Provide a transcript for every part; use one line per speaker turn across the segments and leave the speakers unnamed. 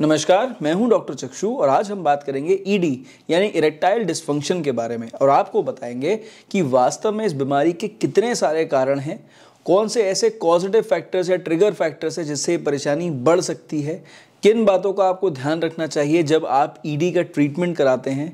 नमस्कार मैं हूं डॉक्टर चक्षु और आज हम बात करेंगे ईडी e यानी इरेक्टाइल डिस्फंक्शन के बारे में और आपको बताएंगे कि वास्तव में इस बीमारी के कितने सारे कारण हैं कौन से ऐसे पॉजिटिव फैक्टर्स या ट्रिगर फैक्टर्स हैं जिससे परेशानी बढ़ सकती है किन बातों का आपको ध्यान रखना चाहिए जब आप ईडी e का ट्रीटमेंट कराते हैं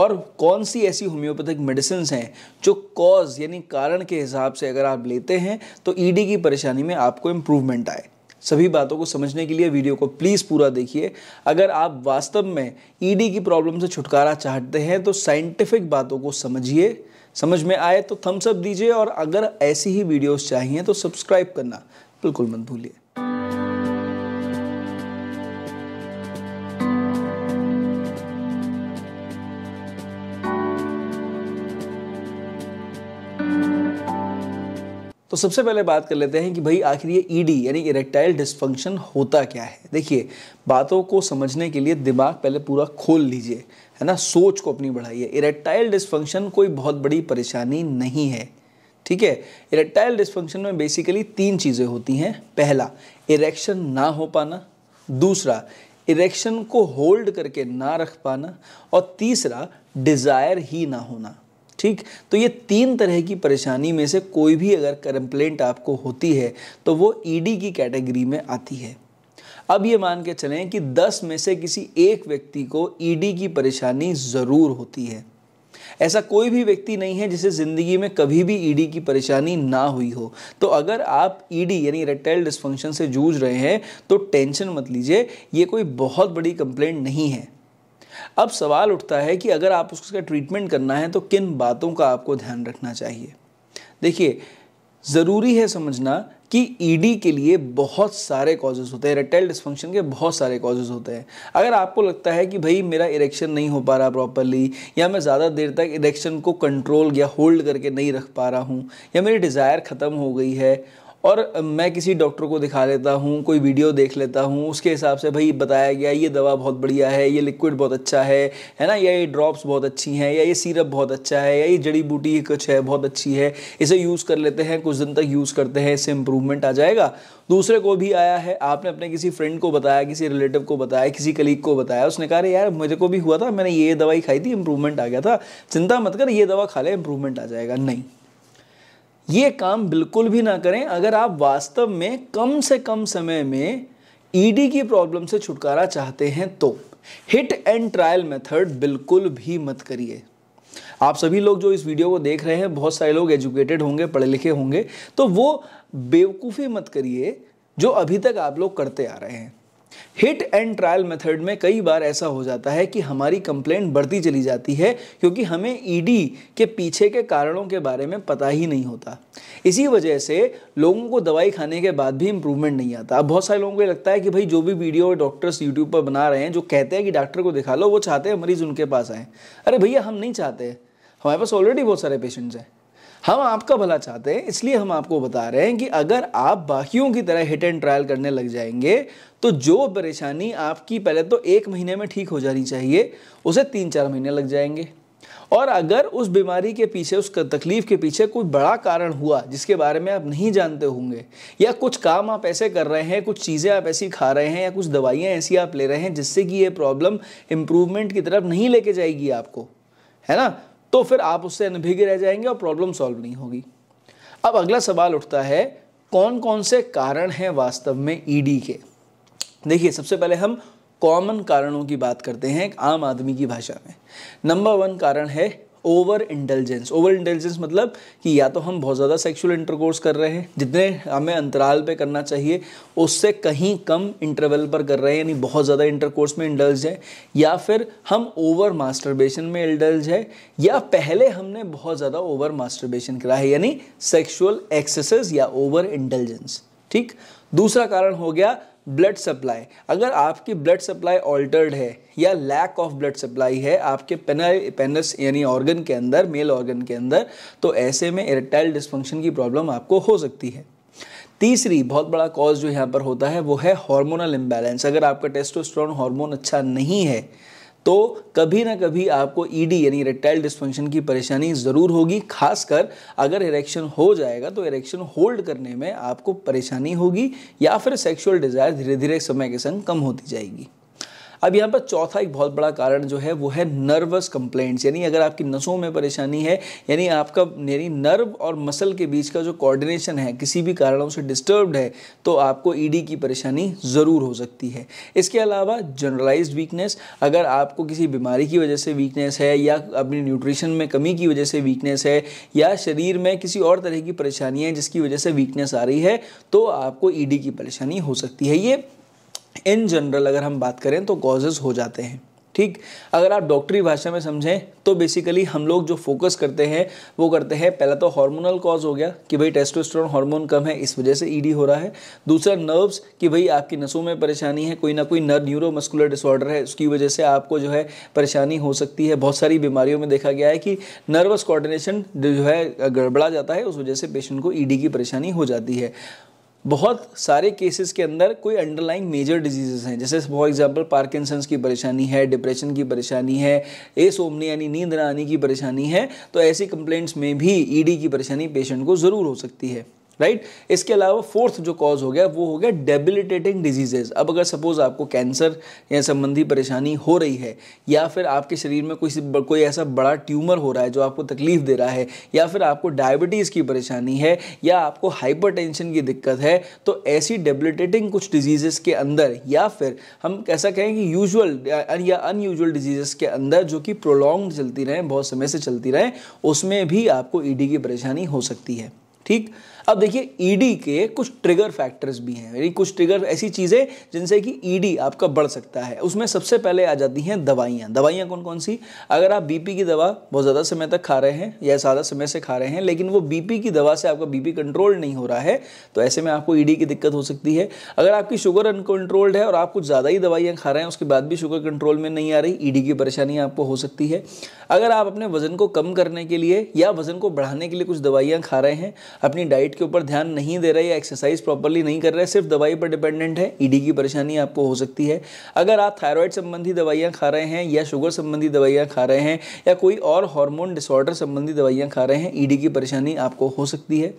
और कौन सी ऐसी होम्योपैथिक मेडिसिन हैं जो कॉज यानी कारण के हिसाब से अगर आप लेते हैं तो ईडी e की परेशानी में आपको इम्प्रूवमेंट आए सभी बातों को समझने के लिए वीडियो को प्लीज़ पूरा देखिए अगर आप वास्तव में ईडी e की प्रॉब्लम से छुटकारा चाहते हैं तो साइंटिफिक बातों को समझिए समझ में आए तो थम्सअप दीजिए और अगर ऐसी ही वीडियोस चाहिए तो सब्सक्राइब करना बिल्कुल मत भूलिए तो सबसे पहले बात कर लेते हैं कि भाई आखिर ये ईडी e यानी इरेक्टाइल डिस्फंक्शन होता क्या है देखिए बातों को समझने के लिए दिमाग पहले पूरा खोल लीजिए है ना सोच को अपनी बढ़ाइए इरेक्टाइल डिस्फंक्शन कोई बहुत बड़ी परेशानी नहीं है ठीक है इरेक्टाइल डिस्फंक्शन में बेसिकली तीन चीज़ें होती हैं पहला इरेक्शन ना हो पाना दूसरा इरेक्शन को होल्ड करके ना रख पाना और तीसरा डिज़ायर ही ना होना ठीक तो ये तीन तरह की परेशानी में से कोई भी अगर कंप्लेंट आपको होती है तो वो ईडी e की कैटेगरी में आती है अब ये मान के चलें कि 10 में से किसी एक व्यक्ति को ईडी e की परेशानी ज़रूर होती है ऐसा कोई भी व्यक्ति नहीं है जिसे ज़िंदगी में कभी भी ईडी e की परेशानी ना हुई हो तो अगर आप ईडी यानी रेटेल डिस्फंक्शन से जूझ रहे हैं तो टेंशन मत लीजिए ये कोई बहुत बड़ी कंप्लेंट नहीं है अब सवाल उठता है कि अगर आप उसका ट्रीटमेंट करना है तो किन बातों का आपको ध्यान रखना चाहिए देखिए ज़रूरी है समझना कि ईडी e के लिए बहुत सारे कॉजेज़ होते हैं रेटेल डिस्फंक्शन के बहुत सारे कॉजेज़ होते हैं अगर आपको लगता है कि भाई मेरा इरेक्शन नहीं हो पा रहा प्रॉपरली या मैं ज़्यादा देर तक इरेक्शन को कंट्रोल या होल्ड करके नहीं रख पा रहा हूँ या मेरी डिज़ायर ख़त्म हो गई है और मैं किसी डॉक्टर को दिखा लेता हूँ कोई वीडियो देख लेता हूँ उसके हिसाब से भाई बताया गया ये दवा बहुत बढ़िया है ये लिक्विड बहुत अच्छा है है ना या ये ड्रॉप्स बहुत अच्छी हैं या ये सिरप बहुत अच्छा है या ये जड़ी बूटी कुछ है बहुत अच्छी है इसे यूज़ कर लेते हैं कुछ दिन तक यूज़ करते हैं इससे इम्प्रूवमेंट आ जाएगा दूसरे को भी आया है आपने अपने किसी फ्रेंड को बताया किसी रिलेटिव को बताया किसी कलीग को बताया उसने कहा यार मुझे को भी हुआ था मैंने ये दवाई खाई थी इम्प्रूवमेंट आ गया था चिंता मत कर ये दवा खा ले इम्प्रूवमेंट आ जाएगा नहीं ये काम बिल्कुल भी ना करें अगर आप वास्तव में कम से कम समय में ईडी e की प्रॉब्लम से छुटकारा चाहते हैं तो हिट एंड ट्रायल मेथड बिल्कुल भी मत करिए आप सभी लोग जो इस वीडियो को देख रहे हैं बहुत सारे लोग एजुकेटेड होंगे पढ़े लिखे होंगे तो वो बेवकूफ़ी मत करिए जो अभी तक आप लोग करते आ रहे हैं हिट एंड ट्रायल मेथड में कई बार ऐसा हो जाता है कि हमारी कंप्लेंट बढ़ती चली जाती है क्योंकि हमें ईडी e के पीछे के कारणों के बारे में पता ही नहीं होता इसी वजह से लोगों को दवाई खाने के बाद भी इम्प्रूवमेंट नहीं आता अब बहुत सारे लोगों को लगता है कि भाई जो भी वीडियो डॉक्टर्स यूट्यूब पर बना रहे हैं जो कहते हैं कि डॉक्टर को दिखा लो वो चाहते हैं मरीज उनके पास आए अरे भैया हम नहीं चाहते हमारे पास ऑलरेडी बहुत सारे पेशेंट्स हैं हम आपका भला चाहते हैं इसलिए हम आपको बता रहे हैं कि अगर आप बाकियों की तरह हिट एंड ट्रायल करने लग जाएंगे तो जो परेशानी आपकी पहले तो एक महीने में ठीक हो जानी चाहिए उसे तीन चार महीने लग जाएंगे और अगर उस बीमारी के पीछे उस तकलीफ के पीछे कोई बड़ा कारण हुआ जिसके बारे में आप नहीं जानते होंगे या कुछ काम आप ऐसे कर रहे हैं कुछ चीज़ें आप ऐसी खा रहे हैं या कुछ दवाइयाँ ऐसी आप ले रहे हैं जिससे कि ये प्रॉब्लम इम्प्रूवमेंट की तरफ नहीं लेके जाएगी आपको है ना तो फिर आप उससे अनभिज्ञ रह जाएंगे और प्रॉब्लम सॉल्व नहीं होगी अब अगला सवाल उठता है कौन कौन से कारण हैं वास्तव में ईडी e के देखिए सबसे पहले हम कॉमन कारणों की बात करते हैं आम आदमी की भाषा में नंबर वन कारण है ओवर इंटेलिजेंस ओवर इंटेलिजेंस मतलब कि या तो हम बहुत ज़्यादा सेक्सुअल इंटरकोर्स कर रहे हैं जितने हमें अंतराल पे करना चाहिए उससे कहीं कम इंटरवल पर कर रहे हैं यानी बहुत ज़्यादा इंटरकोर्स में इंडल्ज है या फिर हम ओवर मास्टरबेशन में इंडल्ज है या पहले हमने बहुत ज़्यादा ओवर मास्टरबेशन करा है यानी सेक्शुअल एक्सेसेस या ओवर इंटेलिजेंस ठीक दूसरा कारण हो गया ब्लड सप्लाई अगर आपकी ब्लड सप्लाई ऑल्टर्ड है या लैक ऑफ ब्लड सप्लाई है आपके पेनस यानी ऑर्गन के अंदर मेल ऑर्गन के अंदर तो ऐसे में इरेक्टाइल डिस्फंक्शन की प्रॉब्लम आपको हो सकती है तीसरी बहुत बड़ा कॉज जो यहाँ पर होता है वो है हार्मोनल इम्बैलेंस अगर आपका टेस्टोस्टेरोन हार्मोन अच्छा नहीं है तो कभी ना कभी आपको ईडी e यानी रेक्टाइल डिस्फंक्शन की परेशानी ज़रूर होगी खासकर अगर इरेक्शन हो जाएगा तो इरेक्शन होल्ड करने में आपको परेशानी होगी या फिर सेक्सुअल डिज़ायर धीरे धीरे समय के संग कम होती जाएगी अब यहाँ पर चौथा एक बहुत बड़ा कारण जो है वो है नर्वस कंप्लेंट्स यानी अगर आपकी नसों में परेशानी है यानी आपका यानी नर्व और मसल के बीच का जो कोऑर्डिनेशन है किसी भी कारणों से डिस्टर्ब्ड है तो आपको ईडी e की परेशानी ज़रूर हो सकती है इसके अलावा जनरलाइज्ड वीकनेस अगर आपको किसी बीमारी की वजह से वीकनेस है या अपनी न्यूट्रिशन में कमी की वजह से वीकनेस है या शरीर में किसी और तरह की परेशानी है जिसकी वजह से वीकनेस आ रही है तो आपको ईडी e की परेशानी हो सकती है ये इन जनरल अगर हम बात करें तो कॉजेज हो जाते हैं ठीक अगर आप डॉक्टरी भाषा में समझें तो बेसिकली हम लोग जो फोकस करते हैं वो करते हैं पहला तो हार्मोनल कॉज हो गया कि भाई टेस्टोस्टेरोन हार्मोन कम है इस वजह से ईडी e हो रहा है दूसरा नर्व्स कि भाई आपकी नसों में परेशानी है कोई ना कोई नर न्यूरोमस्कुलर डिसऑर्डर है उसकी वजह से आपको जो है परेशानी हो सकती है बहुत सारी बीमारियों में देखा गया है कि नर्वस कोऑर्डिनेशन जो है गड़बड़ा जाता है उस वजह से पेशेंट को ईडी e की परेशानी हो जाती है बहुत सारे केसेस के अंदर कोई अंडरलाइंग मेजर डिजीजेस हैं जैसे फॉर एग्जांपल पार्किंसंस की परेशानी है डिप्रेशन की परेशानी है ए सोमने यानी नींद न आने की परेशानी है तो ऐसी कंप्लेंट्स में भी ईडी e की परेशानी पेशेंट को ज़रूर हो सकती है राइट इसके अलावा फोर्थ जो कॉज हो गया वो हो गया डेबिलिटेटिंग डिजीजेज अब अगर सपोज आपको कैंसर या संबंधी परेशानी हो रही है या फिर आपके शरीर में कोई कोई ऐसा बड़ा ट्यूमर हो रहा है जो आपको तकलीफ दे रहा है या फिर आपको डायबिटीज़ की परेशानी है या आपको हाइपरटेंशन की दिक्कत है तो ऐसी डेबिलिटेटिंग कुछ डिजीजेस के अंदर या फिर हम ऐसा कहें कि यूजल या अनयूजल डिजीजेस के अंदर जो कि प्रोलॉन्ग चलती रहें बहुत समय से चलती रहें उसमें भी आपको ईडी e की परेशानी हो सकती है ठीक अब देखिए ईडी e के कुछ ट्रिगर फैक्टर्स भी हैं यानी कुछ ट्रिगर ऐसी चीज़ें जिनसे कि ईडी e आपका बढ़ सकता है उसमें सबसे पहले आ जाती हैं दवाइयाँ दवाइयाँ कौन कौन सी अगर आप बीपी की दवा बहुत ज़्यादा समय तक खा रहे हैं या ज़्यादा समय से खा रहे हैं लेकिन वो बीपी की दवा से आपका बीपी कंट्रोल नहीं हो रहा है तो ऐसे में आपको ई e की दिक्कत हो सकती है अगर आपकी शुगर अनकंट्रोल्ड है और आप कुछ ज़्यादा ही दवाइयाँ खा रहे हैं उसके बाद भी शुगर कंट्रोल में नहीं आ रही ईडी की परेशानी आपको हो सकती है अगर आप अपने वजन को कम करने के लिए या वजन को बढ़ाने के लिए कुछ दवाइयाँ खा रहे हैं अपनी डाइट के ऊपर ध्यान नहीं दे रहा है या एक्सरसाइज प्रॉपरली नहीं कर रहा है सिर्फ दवाई पर डिपेंडेंट है ईडी की परेशानी आपको हो सकती है अगर आप थायराइड संबंधी दवाइयाँ खा रहे हैं या शुगर संबंधी दवाइयाँ खा रहे हैं या कोई और हॉर्मोन डिसऑर्डर संबंधी दवाइयाँ खा रहे हैं ईडी e की परेशानी आपको हो सकती है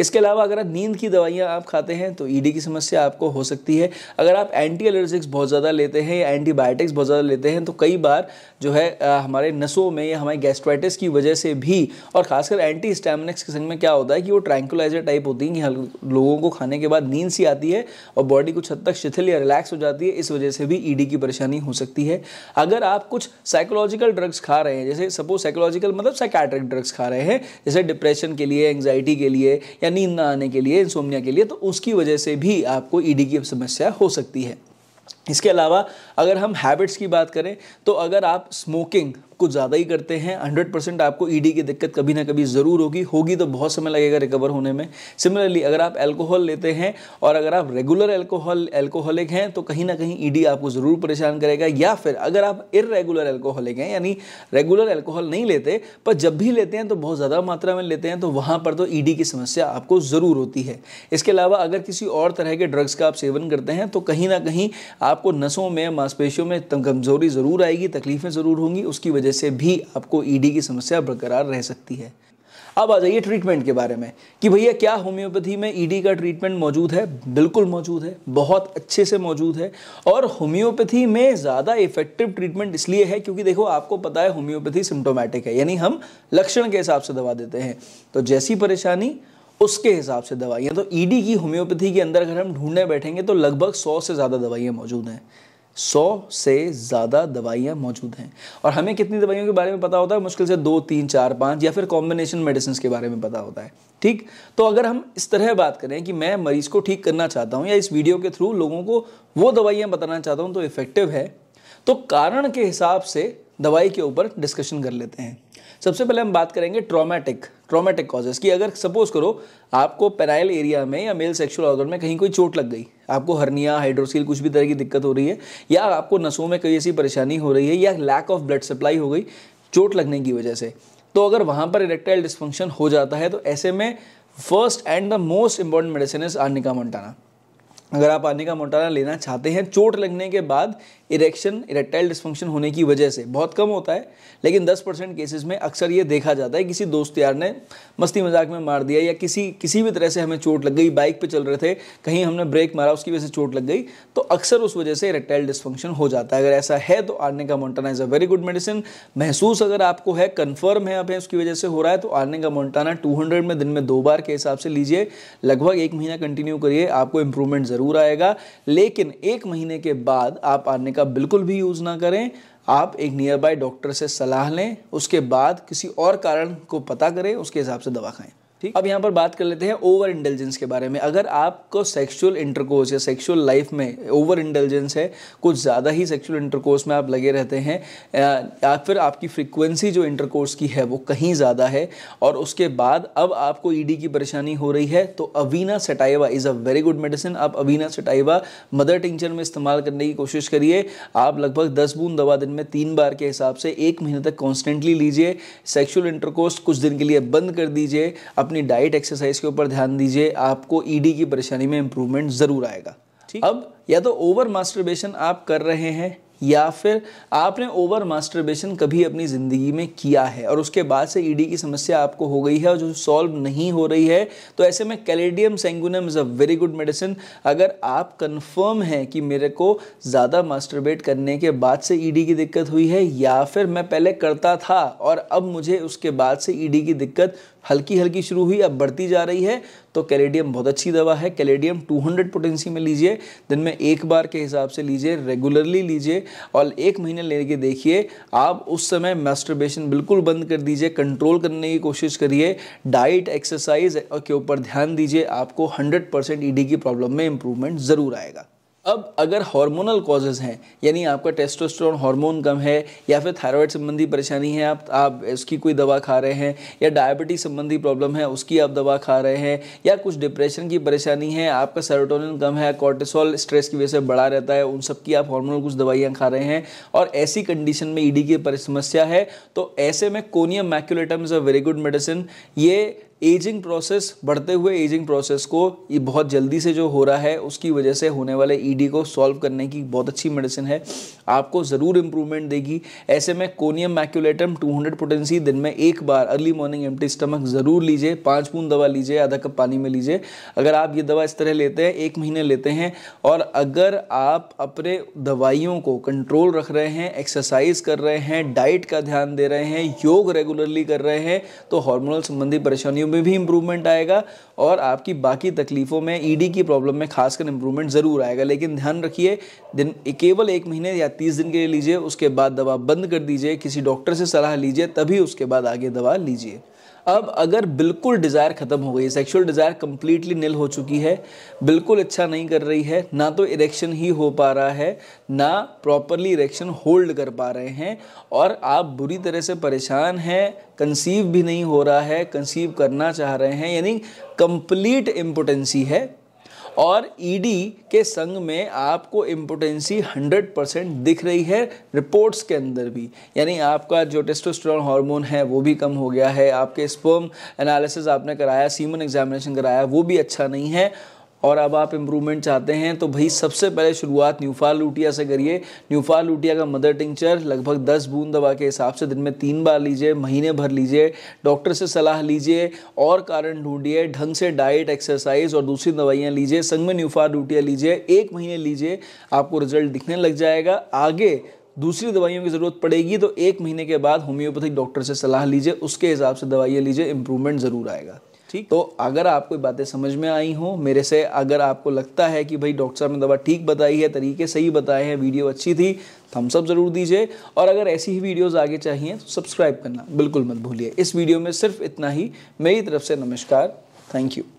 इसके अलावा अगर आप नींद की दवाइयाँ आप खाते हैं तो ईडी e की समस्या आपको हो सकती है अगर आप एंटी एलर्जिक्स बहुत ज़्यादा लेते हैं या एंटीबायोटिक्स बहुत ज़्यादा लेते हैं तो कई बार जो है हमारे नसों में या हमारे गैस्ट्राइटिस की वजह से भी और खासकर एंटी स्टेमिनिक्स के संग में क्या होता है कि वो वो ट्रैंकुलाइजर टाइप होती हैं कि लोगों को खाने के बाद नींद सी आती है और बॉडी कुछ हद तक शिथिल या रिलैक्स हो जाती है इस वजह से भी ईडी e की परेशानी हो सकती है अगर आप कुछ साइकोलॉजिकल ड्रग्स खा रहे हैं जैसे सपोज साइकोलॉजिकल मतलब साइकैट्रिक ड्रग्स खा रहे हैं जैसे डिप्रेशन के लिए एंगजाइटी के लिए या नींद ना आने के लिए इंसोमिया के लिए तो उसकी वजह से भी आपको ईडी e की समस्या हो सकती है इसके अलावा अगर हम हैबिट्स की बात करें तो अगर आप स्मोकिंग कुछ ज़्यादा ही करते हैं हंड्रेड परसेंट आपको ईडी e की दिक्कत कभी ना कभी ज़रूर होगी होगी तो बहुत समय लगेगा रिकवर होने में सिमिलरली अगर आप एल्कोहल लेते हैं और अगर आप रेगुलर एल्कोहल एल्कोहलिक हैं तो कहीं ना कहीं ईडी e आपको ज़रूर परेशान करेगा या फिर अगर आप इरेगुलर एल्कोहलिक हैं यानी रेगुलर एल्कोहल नहीं लेते पर जब भी लेते हैं तो बहुत ज़्यादा मात्रा में लेते हैं तो वहाँ पर तो ईडी e की समस्या आपको ज़रूर होती है इसके अलावा अगर किसी और तरह के ड्रग्स का आप सेवन करते हैं तो कहीं ना कहीं आपको नसों में मांसपेशियों में कमज़ोरी ज़रूर आएगी तकलीफ़ें ज़रूर होंगी उसकी वजह वजह से भी आपको ईडी e की समस्या बरकरार रह सकती है अब आ जाइए ट्रीटमेंट के बारे में कि भैया क्या होम्योपैथी में ईडी e का ट्रीटमेंट मौजूद है बिल्कुल मौजूद है बहुत अच्छे से मौजूद है और होम्योपैथी में ज़्यादा इफेक्टिव ट्रीटमेंट इसलिए है क्योंकि देखो आपको पता है होम्योपैथी सिम्टोमेटिक है यानी हम लक्षण के हिसाब से दवा देते हैं तो जैसी परेशानी उसके हिसाब से दवाइयाँ तो ईडी e की होम्योपैथी के अंदर अगर हम ढूंढने बैठेंगे तो लगभग सौ से ज़्यादा दवाइयाँ मौजूद हैं सौ से ज़्यादा दवाइयाँ मौजूद हैं और हमें कितनी दवाइयों के बारे में पता होता है मुश्किल से दो तीन चार पाँच या फिर कॉम्बिनेशन मेडिसिन के बारे में पता होता है ठीक तो अगर हम इस तरह बात करें कि मैं मरीज़ को ठीक करना चाहता हूँ या इस वीडियो के थ्रू लोगों को वो दवाइयाँ बताना चाहता हूँ तो इफ़ेक्टिव है तो कारण के हिसाब से दवाई के ऊपर डिस्कशन कर लेते हैं सबसे पहले हम बात करेंगे ट्रॉमेटिक ट्रॉमेटिक कॉजेज़ की अगर सपोज़ करो आपको पेराइल एरिया में या मेल सेक्सुअल ऑर्गन में कहीं कोई चोट लग गई आपको हर्निया हाइड्रोसील कुछ भी तरह की दिक्कत हो रही है या आपको नसों में कई ऐसी परेशानी हो रही है या लैक ऑफ ब्लड सप्लाई हो गई चोट लगने की वजह से तो अगर वहाँ पर इरेक्टाइल डिस्फंक्शन हो जाता है तो ऐसे में first and the most important medicine is arnica montana अगर आप पानी का मोटारा लेना चाहते हैं चोट लगने के बाद इरेक्शन इरेक्टाइल डिस्फंक्शन होने की वजह से बहुत कम होता है लेकिन 10 परसेंट केसेज में अक्सर ये देखा जाता है किसी दोस्त यार ने मस्ती मजाक में मार दिया या किसी किसी भी तरह से हमें चोट लग गई बाइक पे चल रहे थे कहीं हमने ब्रेक मारा उसकी वजह से चोट लग गई तो अक्सर उस वजह से इरेक्टाइल डिस्फंक्शन हो जाता है अगर ऐसा है तो आने का montana is a very good medicine महसूस अगर आपको है कन्फर्म है आप उसकी वजह से हो रहा है तो आने का मोन्टाना टू में दिन में दो बार के हिसाब से लीजिए लगभग एक महीना कंटिन्यू करिए आपको इंप्रूवमेंट ज़रूर आएगा लेकिन एक महीने के बाद आप आने का बिल्कुल भी यूज़ ना करें आप एक नियर बाय डॉक्टर से सलाह लें उसके बाद किसी और कारण को पता करें उसके हिसाब से दवा खाएं ठीक अब यहाँ पर बात कर लेते हैं ओवर इंटेलिजेंस के बारे में अगर आपको सेक्सुअल इंटरकोर्स या सेक्सुअल लाइफ में ओवर इंटेलिजेंस है कुछ ज़्यादा ही सेक्सुअल इंटरकोर्स में आप लगे रहते हैं या फिर आपकी फ्रिक्वेंसी जो इंटरकोर्स की है वो कहीं ज़्यादा है और उसके बाद अब आपको ईडी e की परेशानी हो रही है तो avena sativa is a very good medicine आप अवीना सेटाइवा मदर टिंचर में इस्तेमाल करने की कोशिश करिए आप लगभग दस बूंद दवा दिन में तीन बार के हिसाब से एक महीने तक कॉन्स्टेंटली लीजिए सेक्शुअल इंटरकोर्स कुछ दिन के लिए बंद कर दीजिए अपनी डाइट एक्सरसाइज के ऊपर ध्यान दीजिए आपको ईडी e की परेशानी में इंप्रूवमेंट ज़रूर आएगा ठीक अब या तो ओवर मास्टरबेशन आप कर रहे हैं या फिर आपने ओवर मास्टरबेशन कभी अपनी ज़िंदगी में किया है और उसके बाद से ईडी e की समस्या आपको हो गई है और जो सॉल्व नहीं हो रही है तो ऐसे में caladium seguinum is a very good medicine अगर आप कंफर्म हैं कि मेरे को ज़्यादा मास्टरबेट करने के बाद से ईडी e की दिक्कत हुई है या फिर मैं पहले करता था और अब मुझे उसके बाद से ईडी की दिक्कत हल्की हल्की शुरू हुई अब बढ़ती जा रही है तो कैलेडियम बहुत अच्छी दवा है कैलेडियम 200 पोटेंसी में लीजिए दिन में एक बार के हिसाब से लीजिए रेगुलरली लीजिए और एक महीने लेके देखिए आप उस समय मैस्ट्रबेशन बिल्कुल बंद कर दीजिए कंट्रोल करने की कोशिश करिए डाइट एक्सरसाइज के ऊपर ध्यान दीजिए आपको हंड्रेड परसेंट e की प्रॉब्लम में इंप्रूवमेंट ज़रूर आएगा अब अगर हार्मोनल कॉजेज़ हैं यानी आपका टेस्टोस्टेरोन हार्मोन कम है या फिर थायराइड संबंधी परेशानी है आप आप उसकी कोई दवा खा रहे हैं या डायबिटीज़ संबंधी प्रॉब्लम है उसकी आप दवा खा रहे हैं या कुछ डिप्रेशन की परेशानी है आपका सेरोटोनिन कम है कॉर्टिसोल स्ट्रेस की वजह से बढ़ा रहता है उन सब की आप हार्मोनल कुछ दवाइयाँ खा रहे हैं और ऐसी कंडीशन में ईडी e की समस्या है तो ऐसे में conium maculatum is a very good medicine ये एजिंग प्रोसेस बढ़ते हुए एजिंग प्रोसेस को ये बहुत जल्दी से जो हो रहा है उसकी वजह से होने वाले ईडी e को सॉल्व करने की बहुत अच्छी मेडिसिन है आपको ज़रूर इम्प्रूवमेंट देगी ऐसे में कोनियम मैक्यूलेटम 200 पोटेंसी दिन में एक बार अर्ली मॉर्निंग एम्प्टी स्टमक ज़रूर लीजिए पाँच बूंद दवा लीजिए आधा कप पानी में लीजिए अगर आप ये दवा इस तरह लेते हैं एक महीने लेते हैं और अगर आप अपने दवाइयों को कंट्रोल रख रहे हैं एक्सरसाइज कर रहे हैं डाइट का ध्यान दे रहे हैं योग रेगुलरली कर रहे हैं तो हॉर्मोनल संबंधी परेशानियों में भी इम्प्रूवमेंट आएगा और आपकी बाकी तकलीफ़ों में ईडी e की प्रॉब्लम में खासकर इम्प्रूवमेंट ज़रूर आएगा लेकिन ध्यान रखिए दिन केवल एक महीने या तीस दिन के लिए लीजिए उसके बाद दवा बंद कर दीजिए किसी डॉक्टर से सलाह लीजिए तभी उसके बाद आगे दवा लीजिए अब अगर बिल्कुल डिज़ायर ख़त्म हो गई sexual sexual desire completely nil हो चुकी है बिल्कुल अच्छा नहीं कर रही है ना तो इरेक्शन ही हो पा रहा है ना प्रॉपरली इरेक्शन होल्ड कर पा रहे हैं और आप बुरी तरह से परेशान हैं कंसीव भी नहीं हो रहा है कंसीव करना चाह रहे हैं यानी कंप्लीट इम्पोटेंसी है और ईडी e के संग में आपको इम्पोटेंसी 100 परसेंट दिख रही है रिपोर्ट्स के अंदर भी यानी आपका जो टेस्टोस्टेरोन हार्मोन है वो भी कम हो गया है आपके स्पर्म एनालिसिस आपने कराया सीमन एग्जामिनेशन कराया वो भी अच्छा नहीं है और अब आप इम्प्रूवमेंट चाहते हैं तो भाई सबसे पहले शुरुआत न्यूफार लूटिया से करिए न्यूफार लूटिया का मदर टिंचर लगभग 10 बूंद दवा के हिसाब से दिन में तीन बार लीजिए महीने भर लीजिए डॉक्टर से सलाह लीजिए और कारण ढूंढिए ढंग से डाइट एक्सरसाइज और दूसरी दवाइयाँ लीजिए संग में न्यूफार लूटिया लीजिए एक महीने लीजिए आपको रिजल्ट दिखने लग जाएगा आगे दूसरी दवाइयों की ज़रूरत पड़ेगी तो एक महीने के बाद होम्योपैथिक डॉक्टर से सलाह लीजिए उसके हिसाब से दवाइयाँ लीजिए इम्प्रूवमेंट ज़रूर आएगा ठीक तो अगर आपको बातें समझ में आई हों मेरे से अगर आपको लगता है कि भाई डॉक्टर साहब ने दवा ठीक बताई है तरीके सही बताए हैं वीडियो अच्छी थी तो सब ज़रूर दीजिए और अगर ऐसी ही वीडियोस आगे चाहिए तो सब्सक्राइब करना बिल्कुल मत भूलिए इस वीडियो में सिर्फ इतना ही मेरी तरफ से नमस्कार थैंक यू